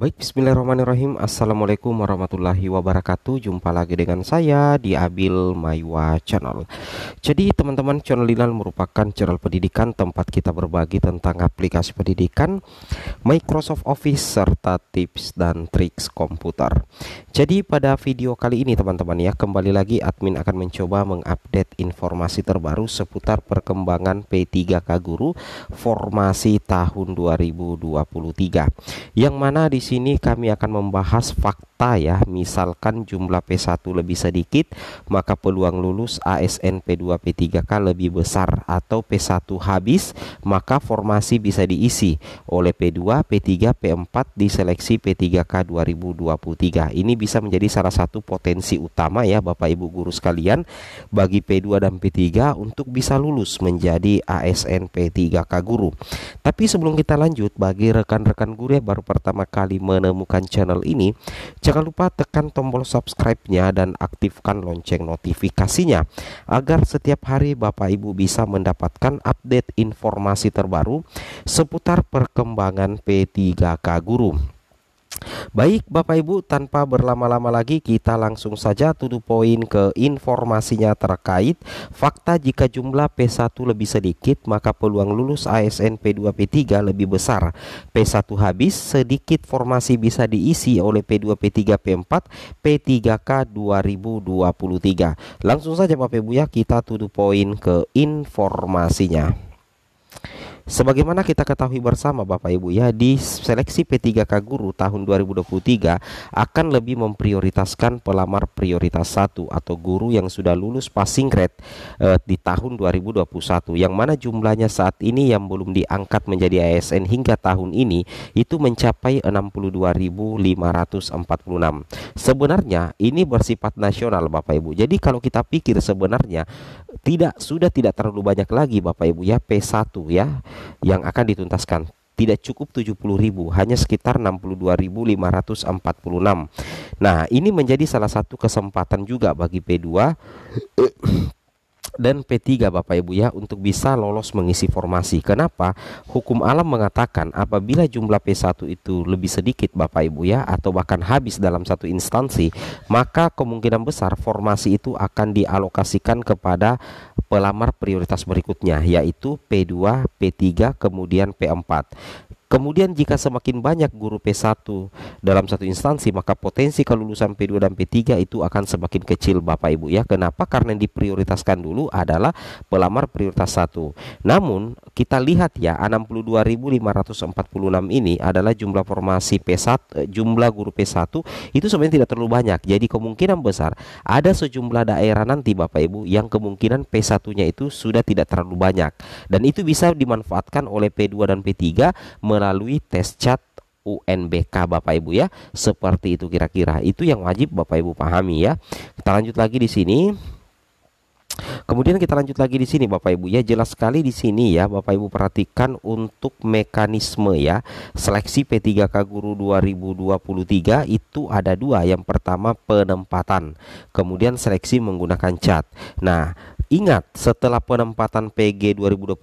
Baik, bismillahirrahmanirrahim. Assalamualaikum warahmatullahi wabarakatuh. Jumpa lagi dengan saya di Abil Maywa Channel. Jadi, teman-teman, channel ini merupakan channel pendidikan tempat kita berbagi tentang aplikasi pendidikan, Microsoft Office, serta tips dan triks komputer. Jadi, pada video kali ini, teman-teman, ya, kembali lagi admin akan mencoba mengupdate informasi terbaru seputar perkembangan P3K Guru formasi tahun 2023. Yang mana di sini kami akan membahas fakta ya. Misalkan jumlah P1 lebih sedikit, maka peluang lulus ASN P2 P3K lebih besar atau P1 habis, maka formasi bisa diisi oleh P2, P3, P4 di seleksi P3K 2023. Ini bisa menjadi salah satu potensi utama ya Bapak Ibu guru sekalian bagi P2 dan P3 untuk bisa lulus menjadi ASN P3K guru. Tapi sebelum kita lanjut bagi rekan-rekan guru yang baru pertama kali kali menemukan channel ini, jangan lupa tekan tombol subscribe-nya dan aktifkan lonceng notifikasinya agar setiap hari Bapak Ibu bisa mendapatkan update informasi terbaru seputar perkembangan P3K Guru. Baik Bapak Ibu, tanpa berlama-lama lagi kita langsung saja tutup poin ke informasinya terkait fakta jika jumlah P1 lebih sedikit maka peluang lulus ASN P2 P3 lebih besar. P1 habis, sedikit formasi bisa diisi oleh P2 P3 P4 P3K 2023. Langsung saja Bapak Ibu ya kita tutup poin ke informasinya. Sebagaimana kita ketahui bersama Bapak Ibu ya, di seleksi P3K guru tahun 2023 akan lebih memprioritaskan pelamar prioritas 1 atau guru yang sudah lulus passing grade eh, di tahun 2021 yang mana jumlahnya saat ini yang belum diangkat menjadi ASN hingga tahun ini itu mencapai 62.546. Sebenarnya ini bersifat nasional Bapak Ibu. Jadi kalau kita pikir sebenarnya tidak sudah tidak terlalu banyak lagi Bapak Ibu ya P1 ya yang akan dituntaskan tidak cukup 70.000 hanya sekitar 62.546 nah ini menjadi salah satu kesempatan juga bagi P2 dan P3 Bapak Ibu ya untuk bisa lolos mengisi formasi. Kenapa? Hukum alam mengatakan apabila jumlah P1 itu lebih sedikit Bapak Ibu ya atau bahkan habis dalam satu instansi, maka kemungkinan besar formasi itu akan dialokasikan kepada pelamar prioritas berikutnya yaitu P2, P3 kemudian P4. Kemudian jika semakin banyak guru P1 dalam satu instansi maka potensi kelulusan P2 dan P3 itu akan semakin kecil Bapak Ibu ya. Kenapa? Karena yang diprioritaskan dulu adalah pelamar prioritas 1. Namun kita lihat ya 62.546 ini adalah jumlah formasi P1 eh, jumlah guru P1 itu sebenarnya tidak terlalu banyak. Jadi kemungkinan besar ada sejumlah daerah nanti Bapak Ibu yang kemungkinan P1-nya itu sudah tidak terlalu banyak dan itu bisa dimanfaatkan oleh P2 dan P3 melalui tes cat UNBK Bapak Ibu ya. Seperti itu kira-kira. Itu yang wajib Bapak Ibu pahami ya. Kita lanjut lagi di sini. Kemudian kita lanjut lagi di sini Bapak Ibu ya jelas sekali di sini ya Bapak Ibu perhatikan untuk mekanisme ya seleksi P3K Guru 2023 itu ada dua yang pertama penempatan kemudian seleksi menggunakan cat. Nah Ingat, setelah penempatan PG 2021,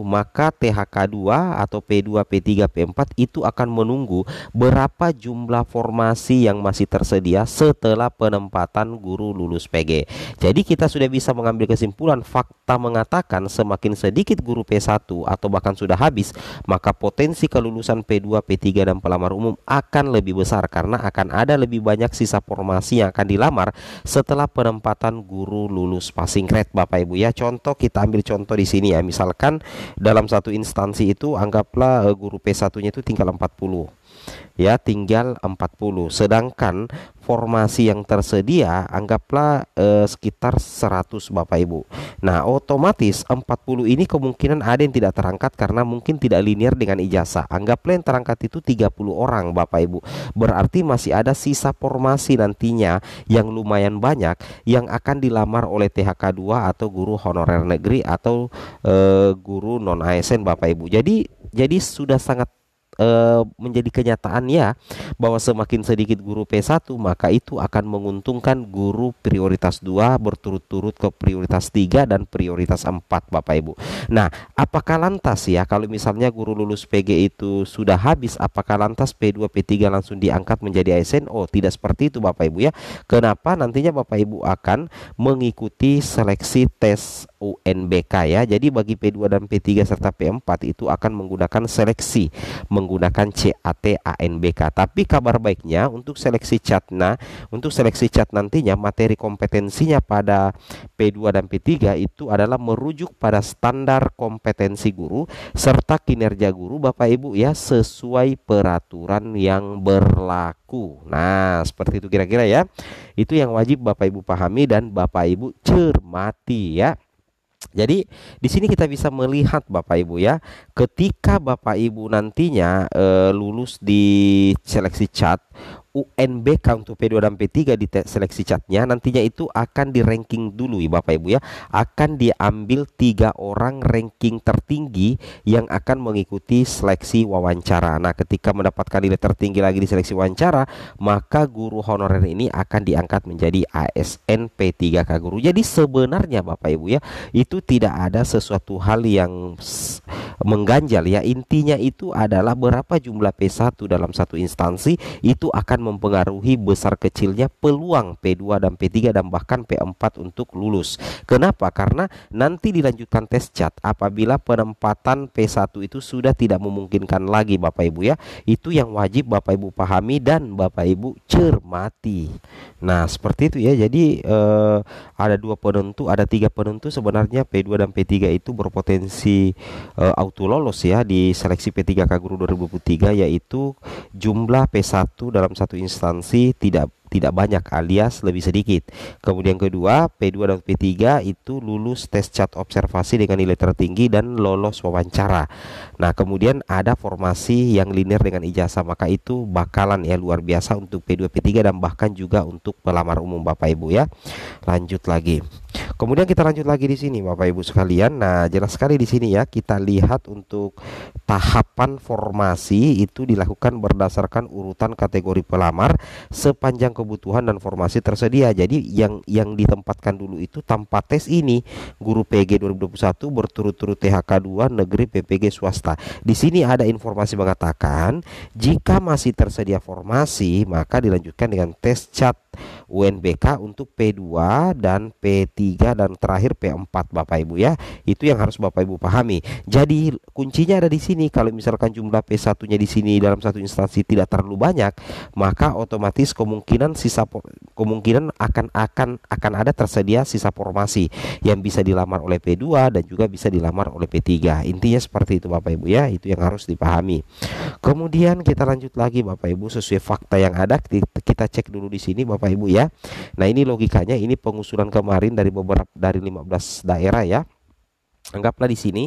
maka THK2 atau P2, P3, P4 itu akan menunggu berapa jumlah formasi yang masih tersedia setelah penempatan guru lulus PG. Jadi kita sudah bisa mengambil kesimpulan fakta mengatakan semakin sedikit guru P1 atau bahkan sudah habis, maka potensi kelulusan P2, P3 dan pelamar umum akan lebih besar karena akan ada lebih banyak sisa formasi yang akan dilamar setelah penempatan guru lulus passing grade, Bapak Ibu ya. Contoh kita ambil contoh di sini ya. Misalkan dalam satu instansi itu anggaplah eh, guru P1-nya itu tinggal 40 ya tinggal 40 sedangkan formasi yang tersedia anggaplah eh, sekitar 100 Bapak Ibu nah otomatis 40 ini kemungkinan ada yang tidak terangkat karena mungkin tidak linear dengan ijazah anggaplah yang terangkat itu 30 orang Bapak Ibu berarti masih ada sisa formasi nantinya yang lumayan banyak yang akan dilamar oleh THK2 atau guru honorer negeri atau eh, guru non ASN Bapak Ibu jadi jadi sudah sangat e, menjadi kenyataan ya bahwa semakin sedikit guru P1 maka itu akan menguntungkan guru prioritas 2 berturut-turut ke prioritas 3 dan prioritas 4 Bapak Ibu. Nah, apakah lantas ya kalau misalnya guru lulus PG itu sudah habis apakah lantas P2 P3 langsung diangkat menjadi ASN? Oh, tidak seperti itu Bapak Ibu ya. Kenapa nantinya Bapak Ibu akan mengikuti seleksi tes UNBK ya. Jadi bagi P2 dan P3 serta P4 itu akan menggunakan seleksi menggunakan CAT ANBK. Tapi kabar baiknya untuk seleksi CATNA, untuk seleksi CAT nantinya materi kompetensinya pada P2 dan P3 itu adalah merujuk pada standar kompetensi guru serta kinerja guru Bapak Ibu ya sesuai peraturan yang berlaku. Nah, seperti itu kira-kira ya. Itu yang wajib Bapak Ibu pahami dan Bapak Ibu cermati ya. Jadi di sini kita bisa melihat Bapak Ibu ya, ketika Bapak Ibu nantinya e, lulus di seleksi cat, UNBK untuk P2 dan P3 di seleksi catnya nantinya itu akan di ranking dulu ya Bapak Ibu ya akan diambil tiga orang ranking tertinggi yang akan mengikuti seleksi wawancara nah ketika mendapatkan nilai tertinggi lagi di seleksi wawancara maka guru honorer ini akan diangkat menjadi ASN P3K guru jadi sebenarnya Bapak Ibu ya itu tidak ada sesuatu hal yang mengganjal ya intinya itu adalah berapa jumlah P1 dalam satu instansi itu akan mempengaruhi besar kecilnya peluang P2 dan P3 dan bahkan P4 untuk lulus. Kenapa? Karena nanti dilanjutkan tes cat apabila penempatan P1 itu sudah tidak memungkinkan lagi Bapak Ibu ya. Itu yang wajib Bapak Ibu pahami dan Bapak Ibu cermati. Nah, seperti itu ya. Jadi eh, ada dua penentu, ada tiga penentu sebenarnya P2 dan P3 itu berpotensi eh, auto lolos ya di seleksi P3K Guru 2023 yaitu jumlah P1 dalam satu instansi tidak tidak banyak alias lebih sedikit. Kemudian kedua, P2 dan P3 itu lulus tes cat observasi dengan nilai tertinggi dan lolos wawancara. Nah, kemudian ada formasi yang linear dengan ijazah, maka itu bakalan ya luar biasa untuk P2, P3 dan bahkan juga untuk pelamar umum Bapak Ibu ya. Lanjut lagi. Kemudian kita lanjut lagi di sini Bapak Ibu sekalian. Nah, jelas sekali di sini ya kita lihat untuk tahapan formasi itu dilakukan berdasarkan urutan kategori pelamar sepanjang kebutuhan dan formasi tersedia. Jadi yang yang ditempatkan dulu itu tanpa tes ini guru PG 2021 berturut-turut THK 2 negeri PPG swasta. Di sini ada informasi mengatakan jika masih tersedia formasi maka dilanjutkan dengan tes cat UNBK untuk P2 dan P3 dan terakhir P4 Bapak Ibu ya. Itu yang harus Bapak Ibu pahami. Jadi kuncinya ada di sini. Kalau misalkan jumlah P1-nya di sini dalam satu instansi tidak terlalu banyak, maka otomatis kemungkinan sisa kemungkinan akan akan akan ada tersedia sisa formasi yang bisa dilamar oleh P2 dan juga bisa dilamar oleh P3. Intinya seperti itu Bapak Ibu ya. Itu yang harus dipahami. Kemudian kita lanjut lagi Bapak Ibu sesuai fakta yang ada kita cek dulu di sini Bapak Ibu ya. Nah, ini logikanya ini pengusulan kemarin dari dari beberapa dari 15 daerah ya anggaplah di sini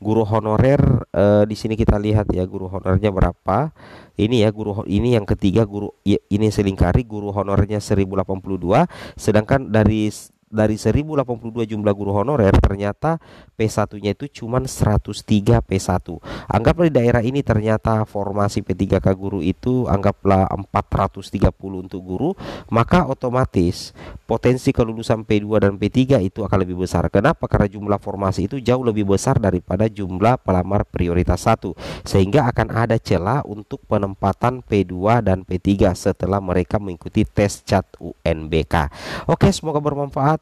guru honorer eh, di sini kita lihat ya guru honornya berapa ini ya guru ini yang ketiga guru ya, ini selingkari guru puluh 1082 sedangkan dari dari 1082 jumlah guru honorer ternyata P1-nya itu cuma 103 P1. Anggaplah di daerah ini ternyata formasi P3K guru itu anggaplah 430 untuk guru, maka otomatis potensi kelulusan P2 dan P3 itu akan lebih besar. Kenapa? Karena jumlah formasi itu jauh lebih besar daripada jumlah pelamar prioritas 1 sehingga akan ada celah untuk penempatan P2 dan P3 setelah mereka mengikuti tes cat UNBK. Oke, semoga bermanfaat